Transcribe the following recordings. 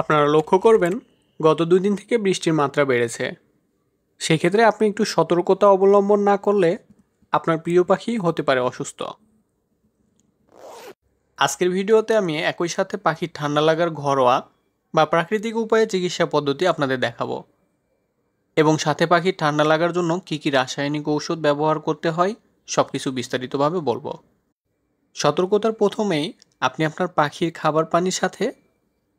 আপনারা লক্ষ্য করবেন গত দুদিন থেকে বৃষ্টির মাত্রা বেড়েছে সেক্ষেত্রে আপনি একটু সতর্কতা অবলম্বন না করলে আপনার প্রিয় পাখি হতে পারে অসুস্থ আজকের ভিডিওতে আমি একই সাথে পাখির ঠান্ডা লাগার ঘরোয়া বা প্রাকৃতিক উপায়ে চিকিৎসা পদ্ধতি আপনাদের দেখাবো এবং সাথে পাখির ঠান্ডা লাগার জন্য কি কি রাসায়নিক ঔষধ ব্যবহার করতে হয় সব কিছু বিস্তারিতভাবে বলবো সতর্কতার প্রথমেই আপনি আপনার পাখির খাবার পানির সাথে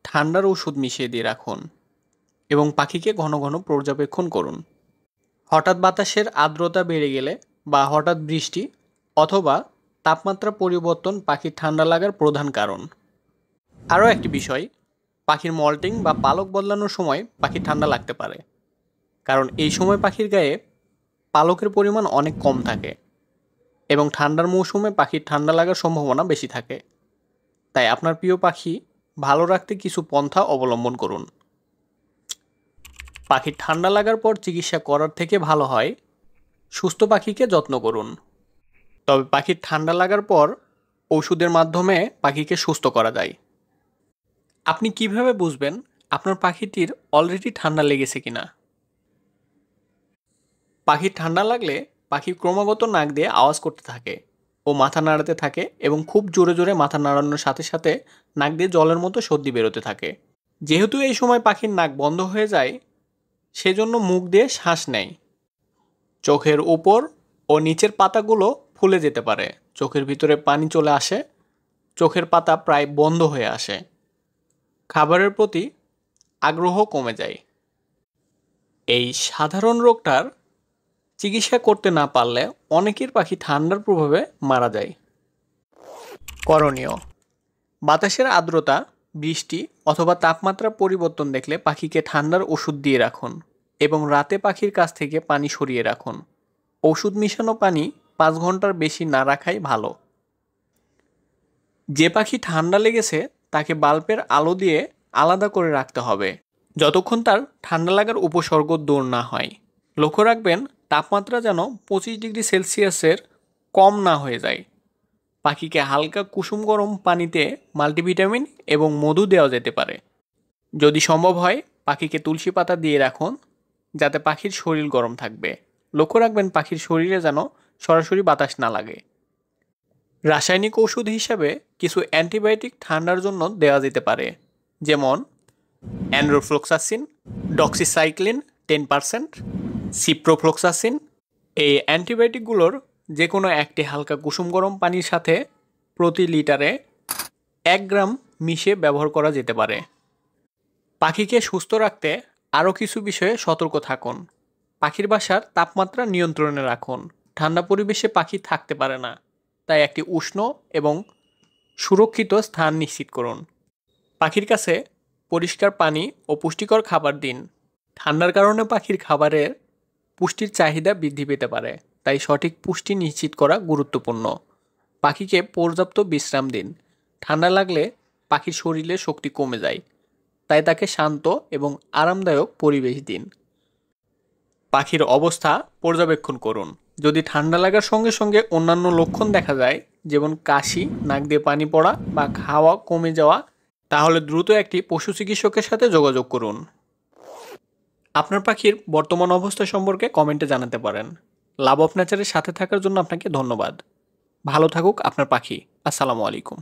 ঠান্ডার ওষুধ মিশিয়ে দিয়ে রাখুন এবং পাখিকে ঘন ঘন পর্যবেক্ষণ করুন হঠাৎ বাতাসের আর্দ্রতা বেড়ে গেলে বা হঠাৎ বৃষ্টি অথবা তাপমাত্রা পরিবর্তন পাখির ঠান্ডা লাগার প্রধান কারণ আরও একটি বিষয় পাখির মল্টিং বা পালক বদলানোর সময় পাখি ঠান্ডা লাগতে পারে কারণ এই সময় পাখির গায়ে পালকের পরিমাণ অনেক কম থাকে এবং ঠান্ডার মৌসুমে পাখির ঠান্ডা লাগার সম্ভাবনা বেশি থাকে তাই আপনার প্রিয় পাখি ভালো রাখতে কিছু পন্থা অবলম্বন করুন পাখির ঠান্ডা লাগার পর চিকিৎসা করার থেকে ভালো হয় সুস্থ পাখিকে যত্ন করুন তবে পাখির ঠান্ডা লাগার পর ওষুধের মাধ্যমে পাখিকে সুস্থ করা যায় আপনি কিভাবে বুঝবেন আপনার পাখিটির অলরেডি ঠান্ডা লেগেছে কিনা পাখির ঠান্ডা লাগলে পাখি ক্রমাগত নাক দিয়ে আওয়াজ করতে থাকে ও মাথা নাড়াতে থাকে এবং খুব জোরে জোরে মাথা নাড়ানোর সাথে সাথে নাক দিয়ে জলের মতো সর্দি বেরোতে থাকে যেহেতু এই সময় পাখির নাক বন্ধ হয়ে যায় সেজন্য মুখ দিয়ে শ্বাস নেয় চোখের উপর ও নিচের পাতাগুলো ফুলে যেতে পারে চোখের ভিতরে পানি চলে আসে চোখের পাতা প্রায় বন্ধ হয়ে আসে খাবারের প্রতি আগ্রহ কমে যায় এই সাধারণ রোগটার চিকিৎসা করতে না পারলে অনেকের পাখি ঠান্ডার প্রভাবে মারা যায় করণীয় বাতাসের আর্দ্রতা বৃষ্টি অথবা তাপমাত্রা পরিবর্তন দেখলে পাখিকে ঠান্ডার ওষুধ দিয়ে রাখুন এবং রাতে পাখির কাছ থেকে পানি সরিয়ে রাখুন ওষুধ মিশানো পানি পাঁচ ঘন্টার বেশি না রাখাই ভালো যে পাখি ঠান্ডা লেগেছে তাকে বাল্বের আলো দিয়ে আলাদা করে রাখতে হবে যতক্ষণ তার ঠান্ডা লাগার উপসর্গ দূর না হয় লক্ষ্য রাখবেন তাপমাত্রা যেন পঁচিশ ডিগ্রি সেলসিয়াসের কম না হয়ে যায় পাখিকে হালকা কুসুম গরম পানিতে মাল্টিভিটামিন এবং মধু দেওয়া যেতে পারে যদি সম্ভব হয় পাখিকে তুলসী পাতা দিয়ে রাখুন যাতে পাখির শরীর গরম থাকবে লক্ষ্য রাখবেন পাখির শরীরে যেন সরাসরি বাতাস না লাগে রাসায়নিক ওষুধ হিসাবে কিছু অ্যান্টিবায়োটিক ঠান্ডার জন্য দেওয়া যেতে পারে যেমন enrofloxacin doxycycline ten percent ciprofloxacin এই অ্যান্টিবায়োটিকগুলোর যে কোনো একটি হালকা কুসুম গরম পানির সাথে প্রতি লিটারে এক গ্রাম মিশে ব্যবহার করা যেতে পারে পাখিকে সুস্থ রাখতে আরও কিছু বিষয়ে সতর্ক থাকুন পাখির বাসার তাপমাত্রা নিয়ন্ত্রণে রাখুন ঠান্ডা পরিবেশে পাখি থাকতে পারে না তাই একটি উষ্ণ এবং সুরক্ষিত স্থান নিশ্চিত করুন পাখির কাছে পরিষ্কার পানি ও পুষ্টিকর খাবার দিন ঠান্ডার কারণে পাখির খাবারের পুষ্টির চাহিদা বৃদ্ধি পেতে পারে তাই সঠিক পুষ্টি নিশ্চিত করা গুরুত্বপূর্ণ পাখিকে পর্যাপ্ত বিশ্রাম দিন ঠান্ডা লাগলে পাখির শরীরে শক্তি কমে যায় তাই তাকে শান্ত এবং আরামদায়ক পরিবেশ দিন পাখির অবস্থা পর্যবেক্ষণ করুন যদি ঠান্ডা লাগার সঙ্গে সঙ্গে অন্যান্য লক্ষণ দেখা যায় যেমন কাশি নাক দিয়ে পানি পড়া বা খাওয়া কমে যাওয়া তাহলে দ্রুত একটি পশু চিকিৎসকের সাথে যোগাযোগ করুন আপনার পাখির বর্তমান অবস্থা সম্পর্কে কমেন্টে জানাতে পারেন লাভ অফ নেচারের সাথে থাকার জন্য আপনাকে ধন্যবাদ ভালো থাকুক আপনার পাখি আসসালামু আলাইকুম